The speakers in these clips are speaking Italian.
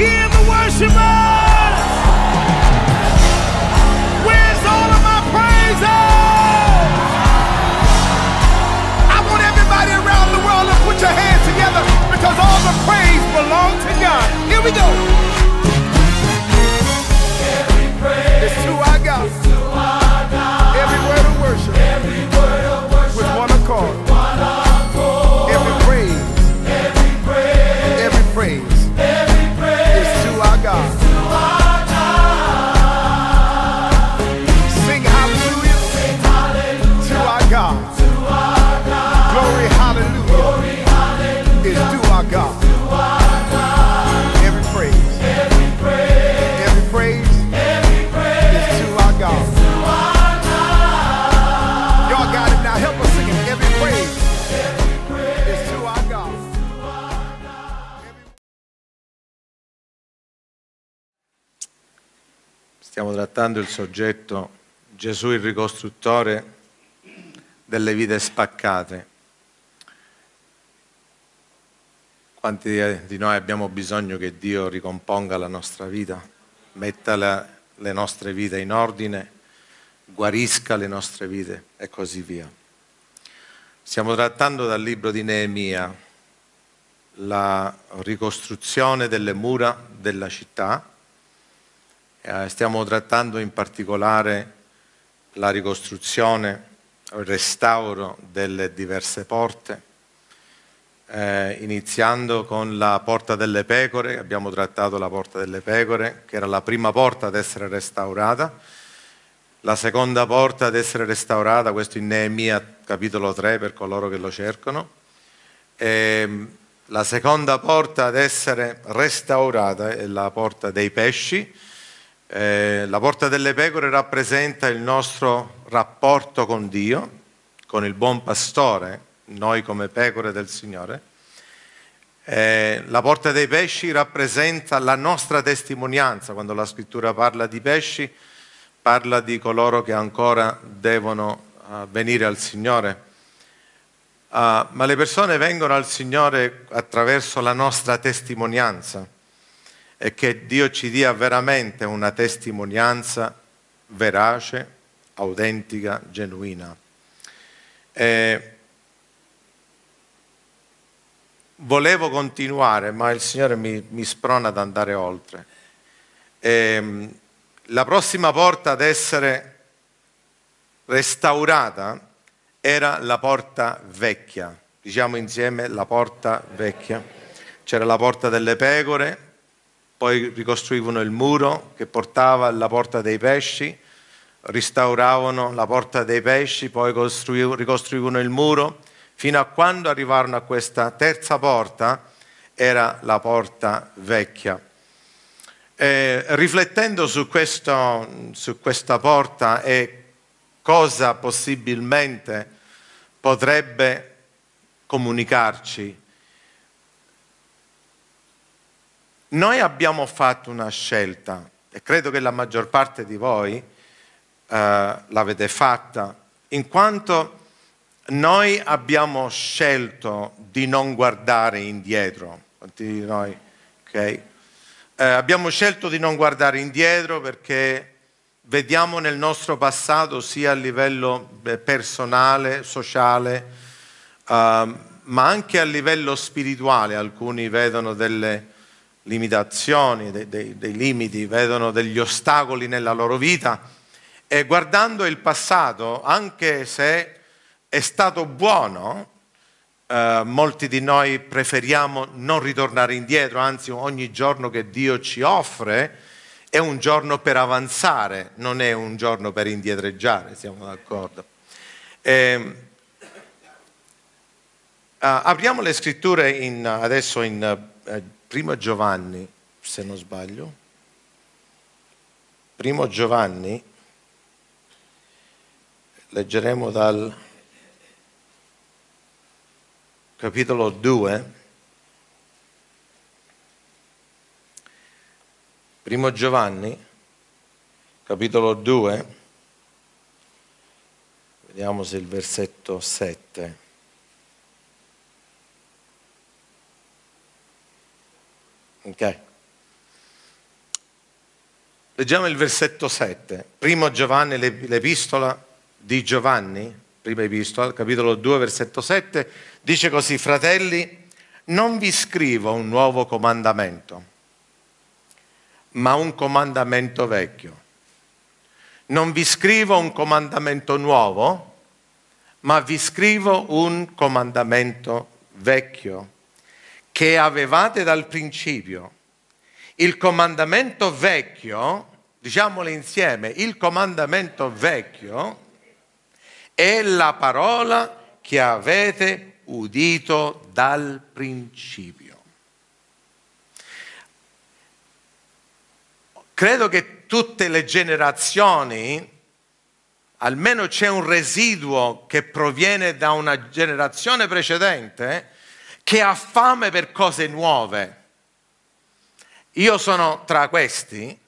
Hear the worshiper. Where's all of my praises? I want everybody around the world to put your hands together because all the praise belongs to God. Here we go. Stiamo trattando il soggetto Gesù il ricostruttore delle vite spaccate. Quanti di noi abbiamo bisogno che Dio ricomponga la nostra vita, metta la, le nostre vite in ordine, guarisca le nostre vite e così via. Stiamo trattando dal libro di Neemia la ricostruzione delle mura della città eh, stiamo trattando in particolare la ricostruzione, il restauro delle diverse porte, eh, iniziando con la porta delle pecore, abbiamo trattato la porta delle pecore, che era la prima porta ad essere restaurata, la seconda porta ad essere restaurata, questo in Neemia capitolo 3 per coloro che lo cercano, e ehm, la seconda porta ad essere restaurata è la porta dei pesci, eh, la porta delle pecore rappresenta il nostro rapporto con Dio, con il buon pastore, noi come pecore del Signore. Eh, la porta dei pesci rappresenta la nostra testimonianza, quando la scrittura parla di pesci parla di coloro che ancora devono uh, venire al Signore. Uh, ma le persone vengono al Signore attraverso la nostra testimonianza e che Dio ci dia veramente una testimonianza verace, autentica, genuina. E volevo continuare, ma il Signore mi, mi sprona ad andare oltre. E ehm, la prossima porta ad essere restaurata era la porta vecchia, diciamo insieme la porta vecchia. C'era la porta delle pecore, poi ricostruivano il muro che portava alla porta dei pesci, restauravano la porta dei pesci, poi ricostruivano il muro, fino a quando arrivarono a questa terza porta, era la porta vecchia. E, riflettendo su, questo, su questa porta e cosa possibilmente potrebbe comunicarci Noi abbiamo fatto una scelta e credo che la maggior parte di voi eh, l'avete fatta, in quanto noi abbiamo scelto di non guardare indietro, noi, okay? eh, abbiamo scelto di non guardare indietro perché vediamo nel nostro passato sia a livello personale, sociale, eh, ma anche a livello spirituale, alcuni vedono delle limitazioni, dei, dei, dei limiti, vedono degli ostacoli nella loro vita e guardando il passato, anche se è stato buono, Uh, molti di noi preferiamo non ritornare indietro, anzi ogni giorno che Dio ci offre è un giorno per avanzare, non è un giorno per indietreggiare, siamo d'accordo. Ehm, eh, uh, apriamo le scritture in, adesso in uh, primo Giovanni, se non sbaglio, primo Giovanni, leggeremo dal capitolo 2, primo Giovanni, capitolo 2, vediamo se il versetto 7. Ok. Leggiamo il versetto 7, primo Giovanni, l'epistola di Giovanni, prima epistola, capitolo 2, versetto 7, dice così, fratelli, non vi scrivo un nuovo comandamento, ma un comandamento vecchio. Non vi scrivo un comandamento nuovo, ma vi scrivo un comandamento vecchio che avevate dal principio. Il comandamento vecchio, diciamolo insieme, il comandamento vecchio è la parola che avete udito dal principio. Credo che tutte le generazioni, almeno c'è un residuo che proviene da una generazione precedente, che ha fame per cose nuove. Io sono tra questi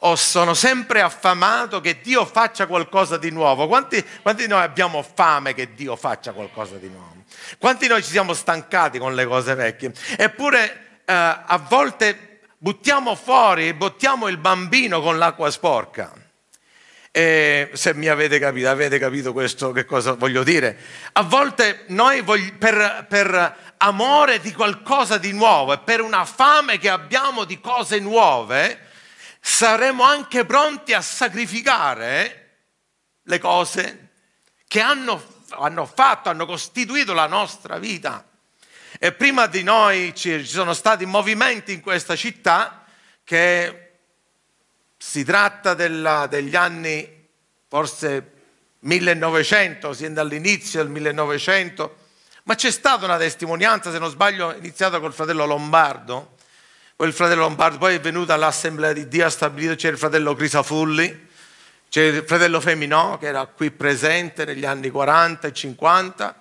o sono sempre affamato che Dio faccia qualcosa di nuovo. Quanti, quanti, di noi abbiamo fame che Dio faccia qualcosa di nuovo? Quanti di noi ci siamo stancati con le cose vecchie? Eppure eh, a volte buttiamo fuori, buttiamo il bambino con l'acqua sporca. E se mi avete capito, avete capito questo che cosa voglio dire? A volte noi vogli, per, per amore di qualcosa di nuovo e per una fame che abbiamo di cose nuove, saremo anche pronti a sacrificare le cose che hanno, hanno fatto, hanno costituito la nostra vita. E prima di noi ci, sono stati movimenti in questa città che si tratta della, degli anni forse 1900, sin dall'inizio del 1900 ma c'è stata una testimonianza, se non sbaglio, iniziata col fratello Lombardo, poi il fratello Lombardo, poi è venuto all'Assemblea di Dio, ha stabilito, c'era il fratello Crisafulli, c'è il fratello Feminò che era qui presente negli anni 40 e 50,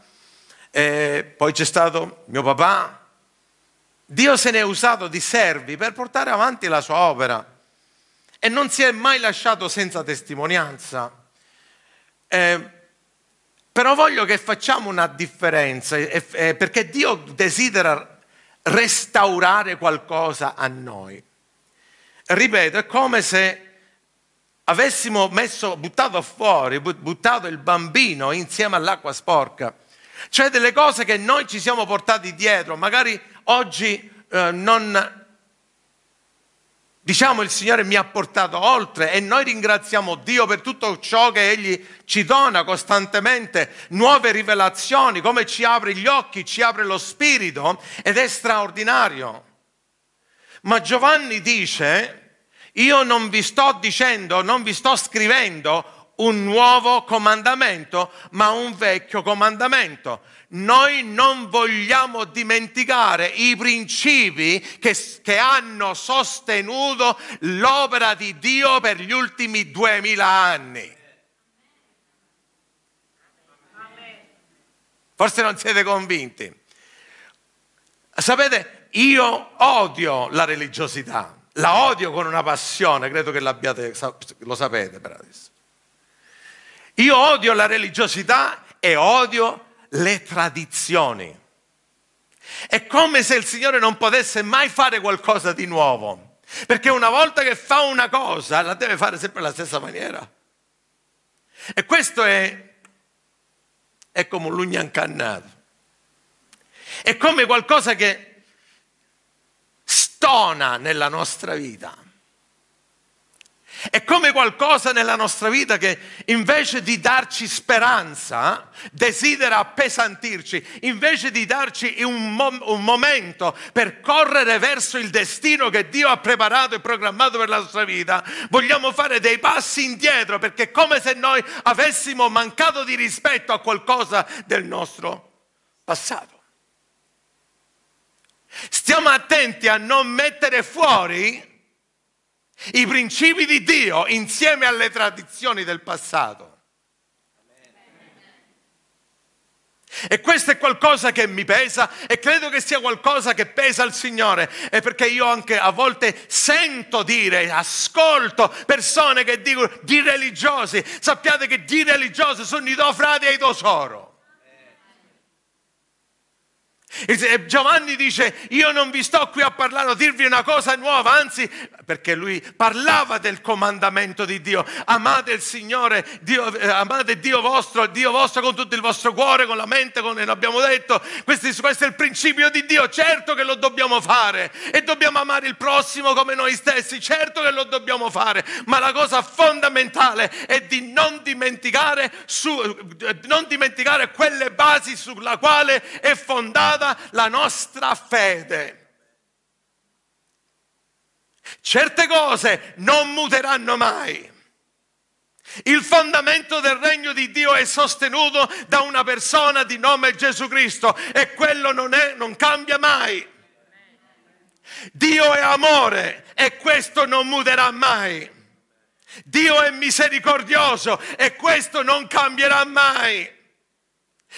e poi c'è stato mio papà. Dio se ne è usato di servi per portare avanti la sua opera e non si è mai lasciato senza testimonianza. Eh, però voglio che facciamo una differenza, perché Dio desidera restaurare qualcosa a noi. Ripeto, è come se avessimo messo, buttato fuori, buttato il bambino insieme all'acqua sporca. Cioè delle cose che noi ci siamo portati dietro, magari oggi eh, non Diciamo il Signore mi ha portato oltre e noi ringraziamo Dio per tutto ciò che Egli ci dona costantemente, nuove rivelazioni, come ci apre gli occhi, ci apre lo spirito ed è straordinario. Ma Giovanni dice, io non vi sto dicendo, non vi sto scrivendo un nuovo comandamento, ma un vecchio comandamento. Noi non vogliamo dimenticare i principi che, che hanno sostenuto l'opera di Dio per gli ultimi duemila anni. Forse non siete convinti. Sapete, io odio la religiosità, la odio con una passione, credo che lo sapete per adesso. Io odio la religiosità e odio le tradizioni. È come se il Signore non potesse mai fare qualcosa di nuovo, perché una volta che fa una cosa la deve fare sempre alla stessa maniera. E questo è, è come un'ugna incannata. È come qualcosa che stona nella nostra vita. È come qualcosa nella nostra vita che invece di darci speranza desidera appesantirci, invece di darci un, mom- un, momento per correre verso il destino che Dio ha preparato e programmato per la nostra vita, vogliamo fare dei passi indietro perché è come se noi avessimo mancato di rispetto a qualcosa del nostro passato. Stiamo attenti a non mettere fuori i principi di Dio insieme alle tradizioni del passato. E questo è qualcosa che mi pesa e credo che sia qualcosa che pesa al Signore. E perché io anche a volte sento dire, ascolto persone che dicono di religiosi, sappiate che di religiosi sono i tuoi frati e i tuoi soro. Giovanni dice, io non vi sto qui a parlare, a dirvi una cosa nuova, anzi, perché lui parlava del comandamento di Dio, amate il Signore, Dio, eh, amate Dio vostro, Dio vostro con tutto il vostro cuore, con la mente, come l'abbiamo detto, questo, questo, è il principio di Dio, certo che lo dobbiamo fare e dobbiamo amare il prossimo come noi stessi, certo che lo dobbiamo fare, ma la cosa fondamentale è di non dimenticare, su, eh, non dimenticare quelle basi sulla quale è fondata rivelava la nostra fede. Certe cose non muteranno mai. Il fondamento del regno di Dio è sostenuto da una persona di nome Gesù Cristo e quello non, è, non cambia mai. Dio è amore e questo non muterà mai. Dio è misericordioso e questo non cambierà mai.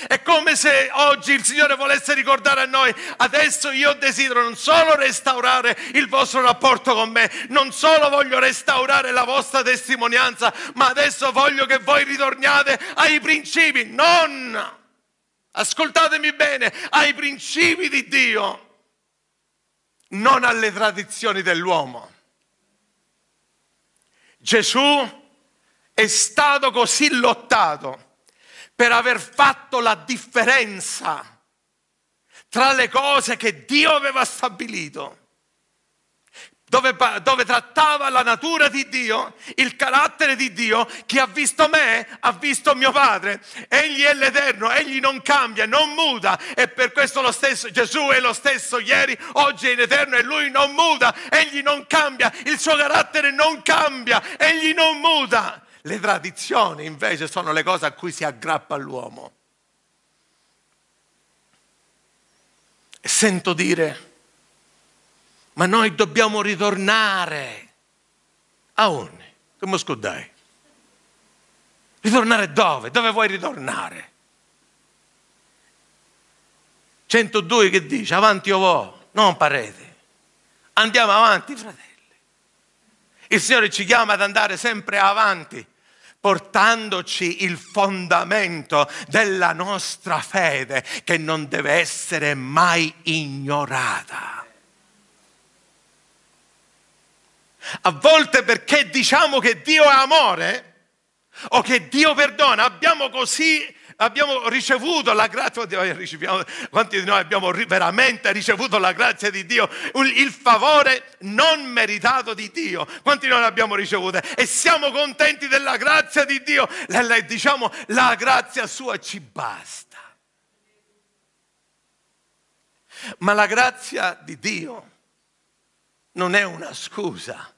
È come se oggi il Signore volesse ricordare a noi, adesso io desidero non solo restaurare il vostro rapporto con me, non solo voglio restaurare la vostra testimonianza, ma adesso voglio che voi ritorniate ai principi, non, ascoltatemi bene, ai principi di Dio, non alle tradizioni dell'uomo. Gesù è stato così lottato per aver fatto la differenza tra le cose che Dio aveva stabilito. Dove, dove, trattava la natura di Dio, il carattere di Dio, chi ha visto me ha visto mio Padre. Egli è l'Eterno, egli non cambia, non muda e per questo lo stesso, Gesù è lo stesso ieri, oggi è in eterno e lui non muda, egli non cambia, il suo carattere non cambia, egli non muda. Le tradizioni invece sono le cose a cui si aggrappa l'uomo. E sento dire, ma noi dobbiamo ritornare a onne, come scudai. Ritornare dove? Dove vuoi ritornare? 102 che dice, avanti io vo, non parete. Andiamo avanti, fratelli. Il Signore ci chiama ad andare sempre avanti portandoci il fondamento della nostra fede che non deve essere mai ignorata. A volte perché diciamo che Dio è amore o che Dio perdona, abbiamo così abbiamo ricevuto la grazia di Dio, eh, quanti di noi abbiamo veramente ricevuto la grazia di Dio, il favore non meritato di Dio, quanti di noi l'abbiamo ricevuto e siamo contenti della grazia di Dio, e diciamo la grazia sua ci basta. Ma la grazia di Dio non è una scusa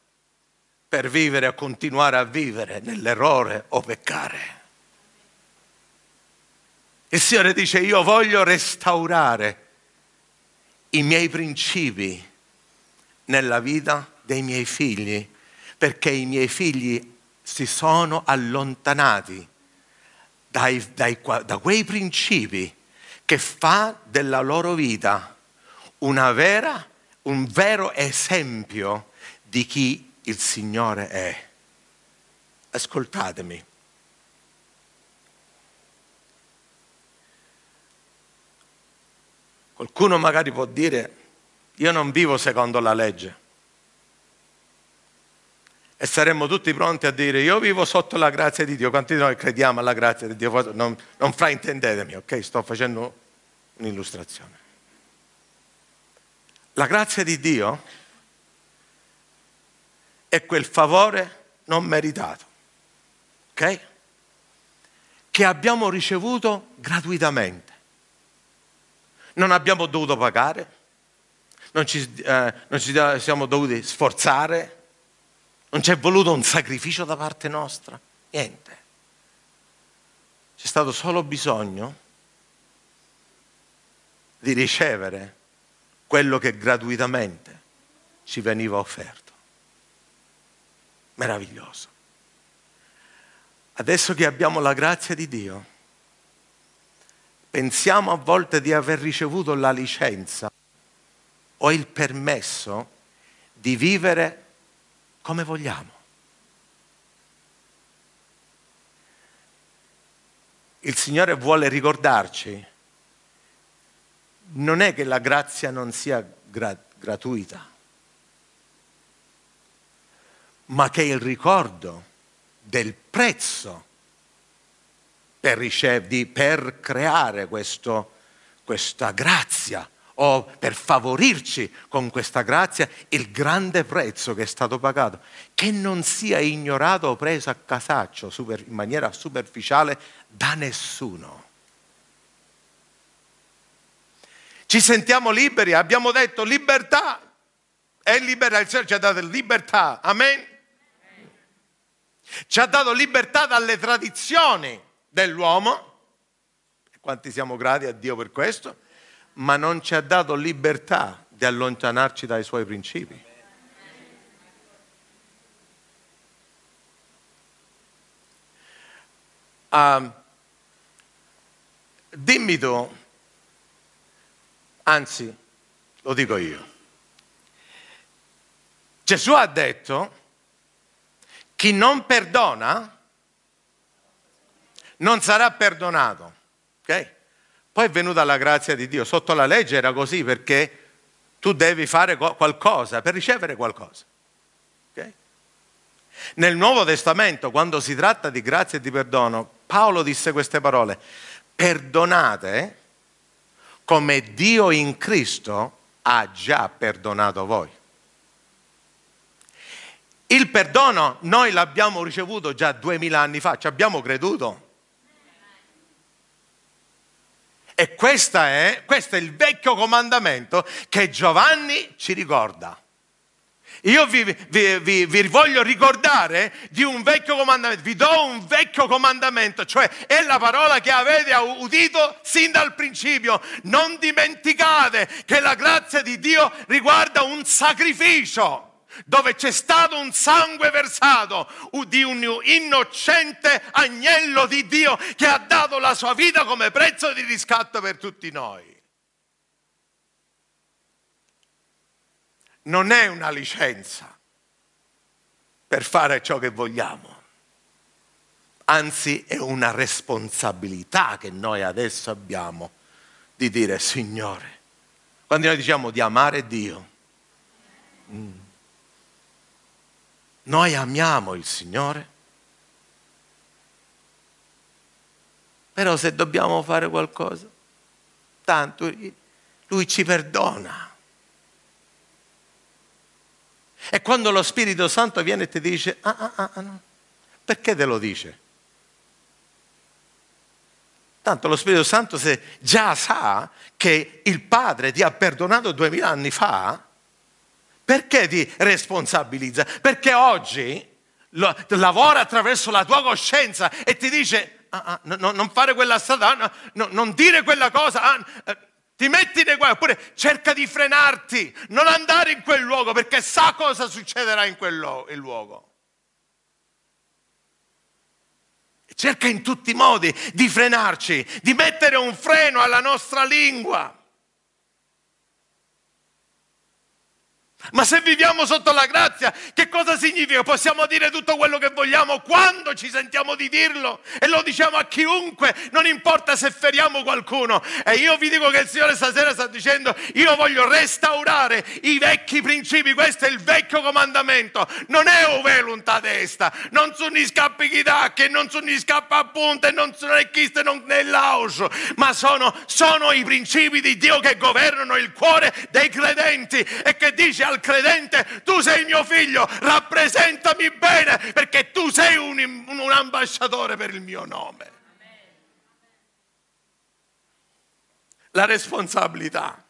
per vivere e continuare a vivere nell'errore o peccare il Signore dice io voglio restaurare i miei principi nella vita dei miei figli, perché i miei figli si sono allontanati dai, dai, da quei principi che fa della loro vita una vera, un vero esempio di chi il Signore è. Ascoltatemi, Qualcuno magari può dire, io non vivo secondo la legge. E saremmo tutti pronti a dire, io vivo sotto la grazia di Dio. Quanti di noi crediamo alla grazia di Dio? Non, non fraintendetemi, ok? Sto facendo un'illustrazione. La grazia di Dio è quel favore non meritato, ok? Che abbiamo ricevuto gratuitamente non abbiamo dovuto pagare, non ci, eh, non ci siamo dovuti sforzare, non c'è voluto un sacrificio da parte nostra, niente. C'è stato solo bisogno di ricevere quello che gratuitamente ci veniva offerto. Meraviglioso. Adesso che abbiamo la grazia di Dio, Pensiamo a volte di aver ricevuto la licenza o il permesso di vivere come vogliamo. Il Signore vuole ricordarci, non è che la grazia non sia gra- gratuita, ma che il ricordo del prezzo per, ricevi, per creare questo, questa grazia o per favorirci con questa grazia il grande prezzo che è stato pagato, che non sia ignorato o preso a casaccio super, in maniera superficiale da nessuno. Ci sentiamo liberi, abbiamo detto libertà, è libera, il Signore ci ha dato libertà, amen? Ci ha dato libertà dalle tradizioni dell'uomo, quanti siamo grati a Dio per questo, ma non ci ha dato libertà di allontanarci dai suoi principi. Uh, dimmi tu, anzi lo dico io, Gesù ha detto, chi non perdona non sarà perdonato. Okay? Poi è venuta la grazia di Dio. Sotto la legge era così perché tu devi fare qualcosa per ricevere qualcosa. Okay? Nel Nuovo Testamento, quando si tratta di grazia e di perdono, Paolo disse queste parole. Perdonate come Dio in Cristo ha già perdonato voi. Il perdono noi l'abbiamo ricevuto già duemila anni fa, ci abbiamo creduto. E questo è, questo è il vecchio comandamento che Giovanni ci ricorda. Io vi, vi, vi, vi, voglio ricordare di un vecchio comandamento, vi do un vecchio comandamento, cioè è la parola che avete udito sin dal principio. Non dimenticate che la grazia di Dio riguarda un sacrificio dove c'è stato un sangue versato di un innocente agnello di Dio che ha dato la sua vita come prezzo di riscatto per tutti noi. Non è una licenza per fare ciò che vogliamo, anzi è una responsabilità che noi adesso abbiamo di dire Signore, quando noi diciamo di amare Dio. Mm noi amiamo il Signore. Però se dobbiamo fare qualcosa, tanto Lui ci perdona. E quando lo Spirito Santo viene e ti dice, ah, ah, ah, ah no. perché te lo dice? Tanto lo Spirito Santo se già sa che il Padre ti ha perdonato duemila anni fa, perché ti responsabilizza? Perché oggi lo, lavora attraverso la tua coscienza e ti dice ah, ah, no, no, non fare quella strada, ah, no, non dire quella cosa, ah, eh, ti metti nei guai, oppure cerca di frenarti, non andare in quel luogo perché sa cosa succederà in quel luogo. Cerca in tutti i modi di frenarci, di mettere un freno alla nostra lingua. Ma se viviamo sotto la grazia, che cosa significa? Possiamo dire tutto quello che vogliamo quando ci sentiamo di dirlo e lo diciamo a chiunque, non importa se feriamo qualcuno. E io vi dico che il Signore stasera sta dicendo, io voglio restaurare i vecchi principi, questo è il vecchio comandamento. Non è ovelum oh, ta testa, non sono i scappi chitacchi, non sono i scappa appunto, non sono le chiste, non è l'aus, ma sono, sono i principi di Dio che governano il cuore dei credenti e che dice al al credente, tu sei mio figlio, rappresentami bene perché tu sei un, un, ambasciatore per il mio nome. La responsabilità.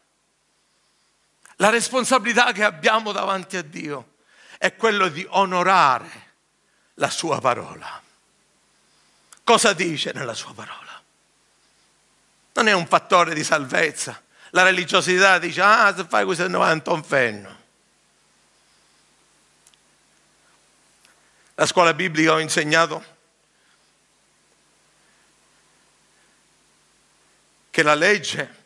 La responsabilità che abbiamo davanti a Dio è quello di onorare la sua parola. Cosa dice nella sua parola? Non è un fattore di salvezza. La religiosità dice, ah, se fai questo 90 un fenno. la scuola biblica ho insegnato che la legge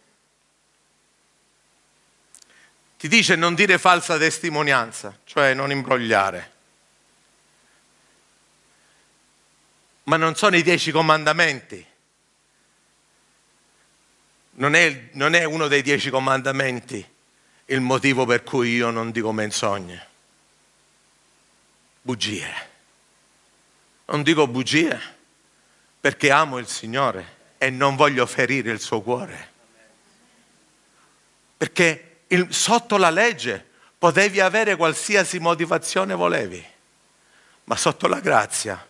ti dice non dire falsa testimonianza, cioè non imbrogliare. Ma non sono i dieci comandamenti. Non è, non è uno dei dieci comandamenti il motivo per cui io non dico menzogne. Bugie. Non dico bugie, perché amo il Signore e non voglio ferire il suo cuore. Perché il, sotto la legge potevi avere qualsiasi motivazione volevi, ma sotto la grazia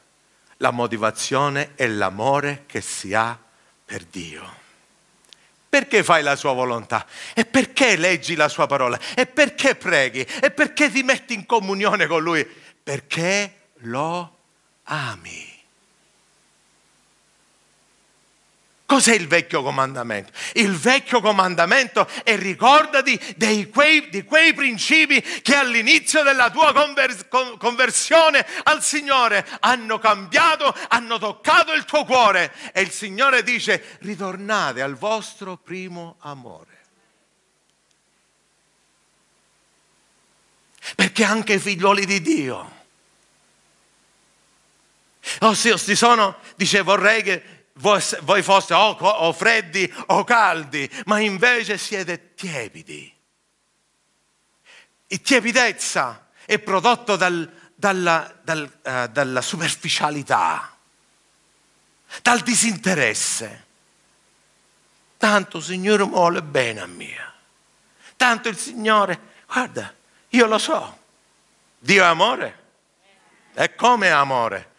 la motivazione è l'amore che si ha per Dio. Perché fai la sua volontà? E perché leggi la sua parola? E perché preghi? E perché ti metti in comunione con Lui? Perché lo ami. Cos'è il vecchio comandamento? Il vecchio comandamento è ricordati dei, quei, di quei principi che all'inizio della tua conver, conversione al Signore hanno cambiato, hanno toccato il tuo cuore. E il Signore dice, ritornate al vostro primo amore. Perché anche i figlioli di Dio Oh sì, oh, sti sono, dice vorrei che voi, voi foste o, o freddi o caldi, ma invece siete tiepidi. E tiepidezza è prodotto dal, dalla, dal, eh, dalla superficialità, dal disinteresse. Tanto il Signore vuole bene a mia. Tanto il Signore, guarda, io lo so, Dio è amore. E come è amore?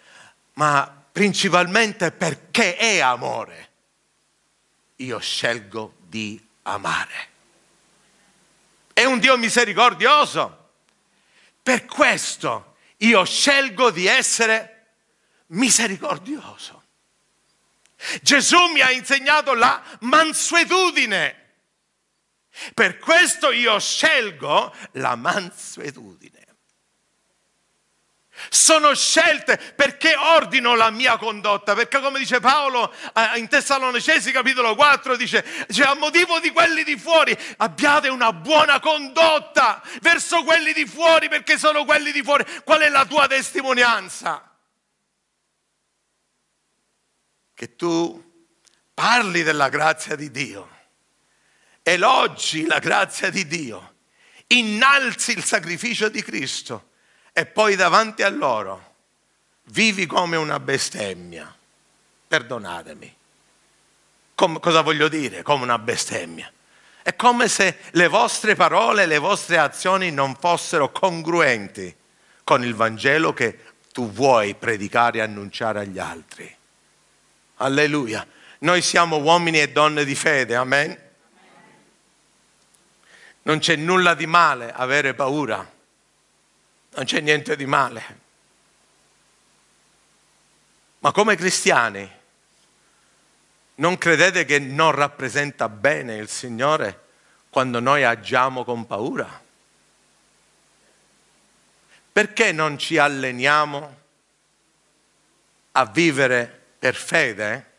ma principalmente perché è amore. Io scelgo di amare. È un Dio misericordioso. Per questo io scelgo di essere misericordioso. Gesù mi ha insegnato la mansuetudine. Per questo io scelgo la mansuetudine sono scelte perché ordino la mia condotta, perché come dice Paolo eh, in Tessalonicesi capitolo 4 dice, cioè a motivo di quelli di fuori abbiate una buona condotta verso quelli di fuori perché sono quelli di fuori, qual è la tua testimonianza? Che tu parli della grazia di Dio, elogi la grazia di Dio, innalzi il sacrificio di Cristo e poi davanti a loro vivi come una bestemmia. Perdonatemi. Com- cosa voglio dire? Come una bestemmia. È come se le vostre parole, le vostre azioni non fossero congruenti con il Vangelo che tu vuoi predicare e annunciare agli altri. Alleluia. Noi siamo uomini e donne di fede, amen. Non c'è nulla di male avere paura, non c'è niente di male. Ma come cristiani, non credete che non rappresenta bene il Signore quando noi agiamo con paura? Perché non ci alleniamo a vivere per fede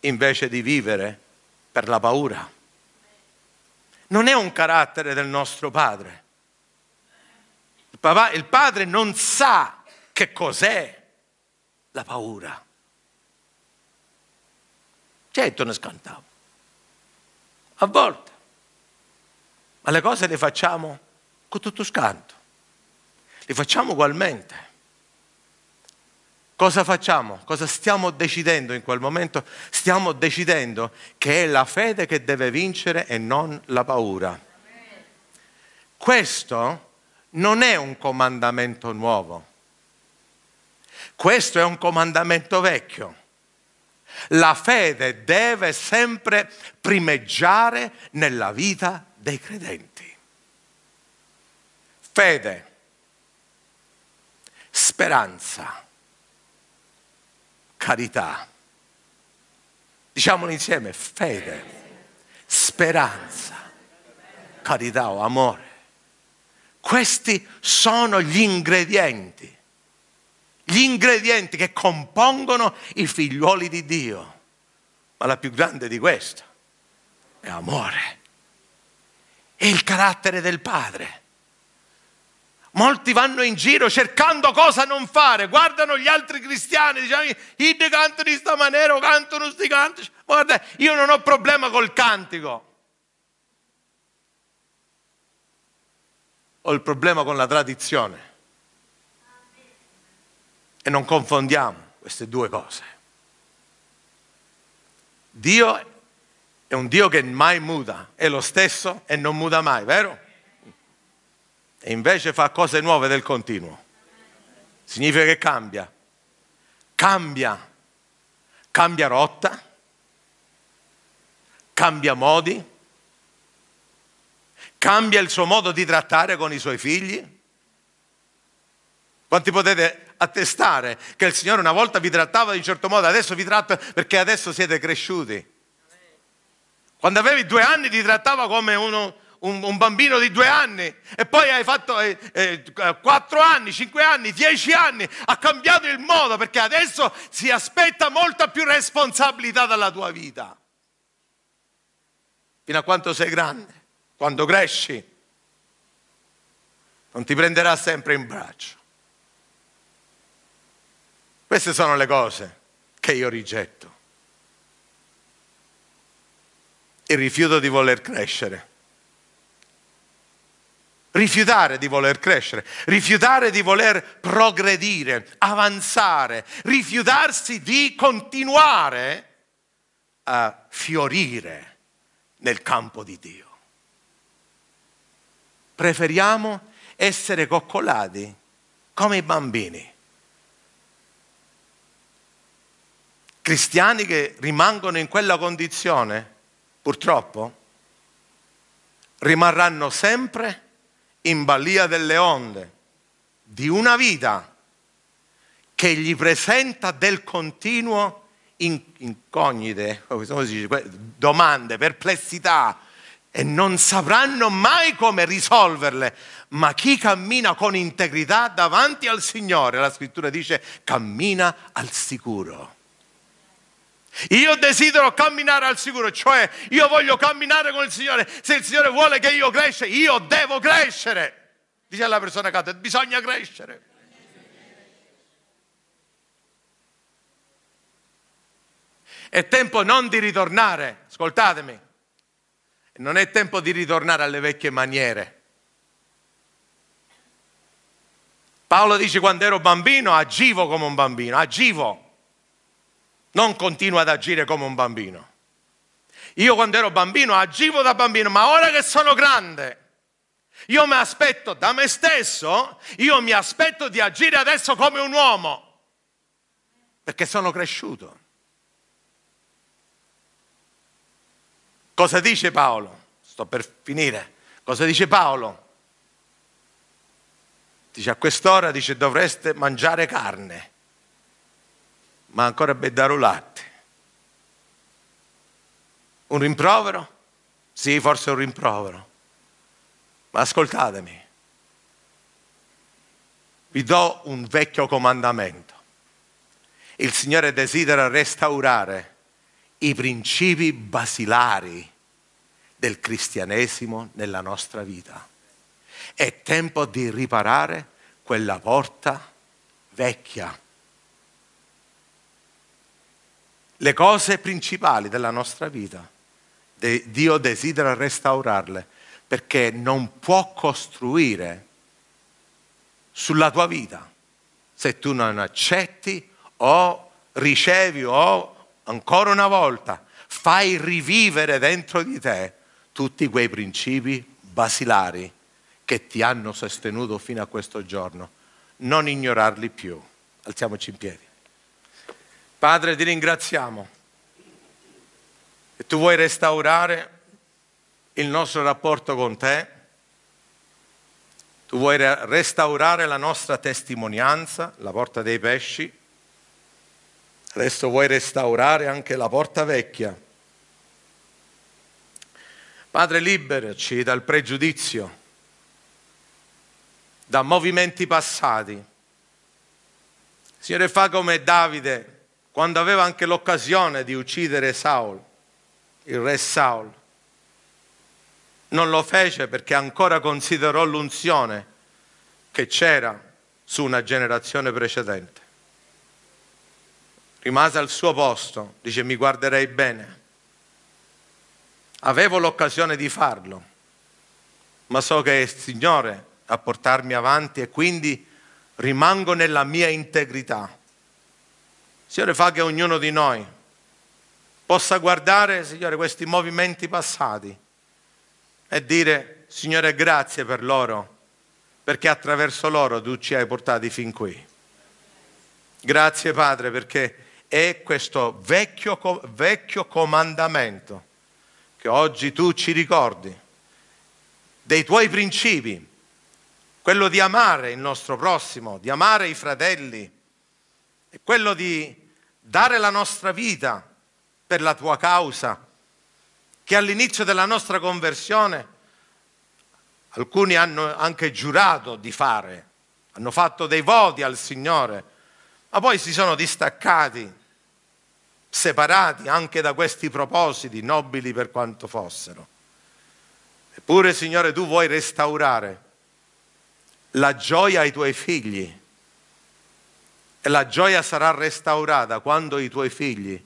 invece di vivere per la paura? Non è un carattere del nostro Padre. Papà, il padre non sa che cos'è la paura. Certo non scantavo, a volte, ma le cose le facciamo con tutto scanto, le facciamo ugualmente. Cosa facciamo? Cosa stiamo decidendo in quel momento? Stiamo decidendo che è la fede che deve vincere e non la paura. Questo non è un comandamento nuovo. Questo è un comandamento vecchio. La fede deve sempre primeggiare nella vita dei credenti. Fede, speranza, carità. Diciamolo insieme, fede, speranza, carità o amore. Questi sono gli ingredienti, gli ingredienti che compongono i figlioli di Dio. Ma la più grande di questa è amore, è il carattere del Padre. Molti vanno in giro cercando cosa non fare, guardano gli altri cristiani, diciamo, io canto di sta maniera, cantano sti canti, guarda, io non ho problema col cantico. ho il problema con la tradizione. E non confondiamo queste due cose. Dio è un Dio che mai muda, è lo stesso e non muda mai, vero? E invece fa cose nuove del continuo. Significa che cambia. Cambia. Cambia rotta. Cambia modi Cambia il suo modo di trattare con i suoi figli? Quanti potete attestare che il Signore una volta vi trattava di un certo modo, adesso vi tratta perché adesso siete cresciuti? Quando avevi due anni ti trattava come uno, un, un, bambino di due anni e poi hai fatto eh, eh, quattro anni, cinque anni, dieci anni, ha cambiato il modo perché adesso si aspetta molta più responsabilità dalla tua vita. Fino a quanto sei grande quando cresci, non ti prenderà sempre in braccio. Queste sono le cose che io rigetto. Il rifiuto di voler crescere. Rifiutare di voler crescere, rifiutare di voler progredire, avanzare, rifiutarsi di continuare a fiorire nel campo di Dio preferiamo essere coccolati come i bambini. Cristiani che rimangono in quella condizione, purtroppo, rimarranno sempre in balia delle onde di una vita che gli presenta del continuo incognite, domande, perplessità, e non sapranno mai come risolverle. Ma chi cammina con integrità davanti al Signore, la scrittura dice, cammina al sicuro. Io desidero camminare al sicuro, cioè io voglio camminare con il Signore. Se il Signore vuole che io cresca, io devo crescere. Dice la persona accanto, bisogna crescere. È tempo non di ritornare, ascoltatemi, non è tempo di ritornare alle vecchie maniere. Paolo dice quando ero bambino agivo come un bambino, agivo, non continuo ad agire come un bambino. Io quando ero bambino agivo da bambino, ma ora che sono grande, io mi aspetto da me stesso, io mi aspetto di agire adesso come un uomo, perché sono cresciuto. Cosa dice Paolo? Sto per finire. Cosa dice Paolo? Dice a quest'ora dice, dovreste mangiare carne, ma ancora bedaro latte. Un rimprovero? Sì, forse un rimprovero. Ma ascoltatemi, vi do un vecchio comandamento. Il Signore desidera restaurare i principi basilari del cristianesimo nella nostra vita. È tempo di riparare quella porta vecchia. Le cose principali della nostra vita, Dio desidera restaurarle perché non può costruire sulla tua vita se tu non accetti o ricevi o ancora una volta, fai rivivere dentro di te tutti quei principi basilari che ti hanno sostenuto fino a questo giorno. Non ignorarli più. Alziamoci in piedi. Padre, ti ringraziamo. E tu vuoi restaurare il nostro rapporto con te. Tu vuoi restaurare la nostra testimonianza, la porta dei pesci Adesso vuoi restaurare anche la porta vecchia. Padre, liberaci dal pregiudizio, da movimenti passati. Signore, fa come Davide quando aveva anche l'occasione di uccidere Saul, il re Saul. Non lo fece perché ancora considerò l'unzione che c'era su una generazione precedente. Rimase al suo posto, dice mi guarderei bene. Avevo l'occasione di farlo, ma so che è il Signore a portarmi avanti e quindi rimango nella mia integrità. Signore fa che ognuno di noi possa guardare, Signore, questi movimenti passati e dire, Signore, grazie per loro, perché attraverso loro tu ci hai portati fin qui. Grazie Padre, perché è questo vecchio, vecchio comandamento che oggi tu ci ricordi, dei tuoi principi, quello di amare il nostro prossimo, di amare i fratelli, e quello di dare la nostra vita per la tua causa, che all'inizio della nostra conversione alcuni hanno anche giurato di fare, hanno fatto dei voti al Signore, ma poi si sono distaccati separati anche da questi propositi, nobili per quanto fossero. Eppure, Signore, tu vuoi restaurare la gioia ai tuoi figli. E la gioia sarà restaurata quando i tuoi figli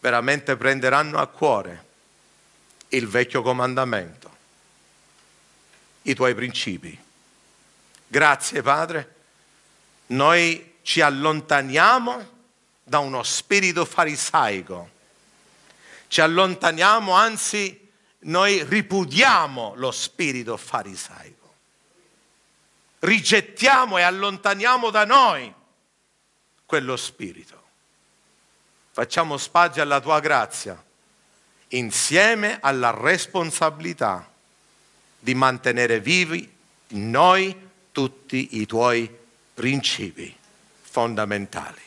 veramente prenderanno a cuore il vecchio comandamento, i tuoi principi. Grazie Padre, noi ci allontaniamo da uno spirito farisaico. Ci allontaniamo, anzi noi ripudiamo lo spirito farisaico. Rigettiamo e allontaniamo da noi quello spirito. Facciamo spazio alla tua grazia insieme alla responsabilità di mantenere vivi noi tutti i tuoi principi fondamentali.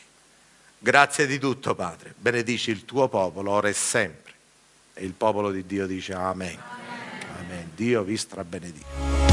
Grazie di tutto, Padre. Benedici il tuo popolo ora e sempre. E il popolo di Dio dice Amen. Amen. Amen. Dio vi strabenedica.